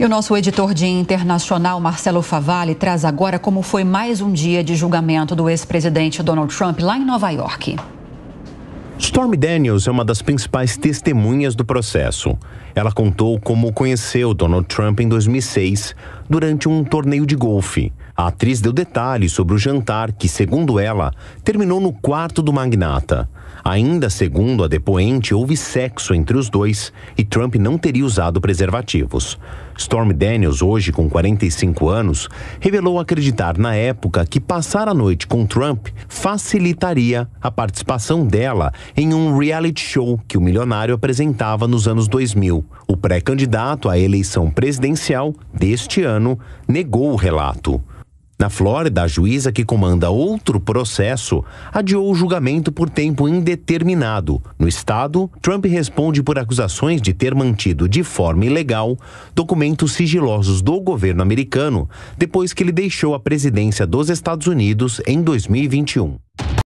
E o nosso editor de internacional, Marcelo Favalli, traz agora como foi mais um dia de julgamento do ex-presidente Donald Trump lá em Nova York. Stormy Daniels é uma das principais testemunhas do processo. Ela contou como conheceu Donald Trump em 2006, durante um torneio de golfe. A atriz deu detalhes sobre o jantar que, segundo ela, terminou no quarto do magnata. Ainda segundo a depoente, houve sexo entre os dois e Trump não teria usado preservativos. Storm Daniels, hoje com 45 anos, revelou acreditar na época que passar a noite com Trump facilitaria a participação dela em um reality show que o milionário apresentava nos anos 2000. O pré-candidato à eleição presidencial deste ano negou o relato. Na Flórida, a juíza que comanda outro processo adiou o julgamento por tempo indeterminado. No estado, Trump responde por acusações de ter mantido de forma ilegal documentos sigilosos do governo americano depois que ele deixou a presidência dos Estados Unidos em 2021.